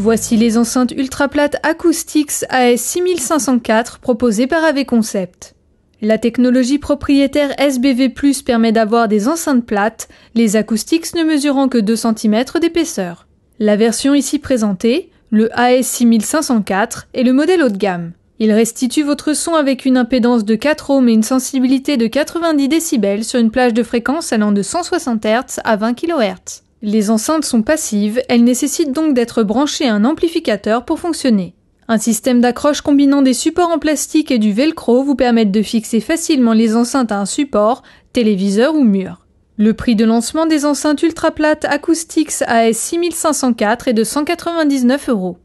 Voici les enceintes ultra plates Acoustics AS6504 proposées par AV Concept. La technologie propriétaire SBV+ Plus permet d'avoir des enceintes plates, les acoustics ne mesurant que 2 cm d'épaisseur. La version ici présentée, le AS6504, est le modèle haut de gamme. Il restitue votre son avec une impédance de 4 ohms et une sensibilité de 90 décibels sur une plage de fréquence allant de 160 Hz à 20 kHz. Les enceintes sont passives, elles nécessitent donc d'être branchées à un amplificateur pour fonctionner. Un système d'accroche combinant des supports en plastique et du velcro vous permettent de fixer facilement les enceintes à un support, téléviseur ou mur. Le prix de lancement des enceintes ultra plates Acoustics AS 6504 est de 199 euros.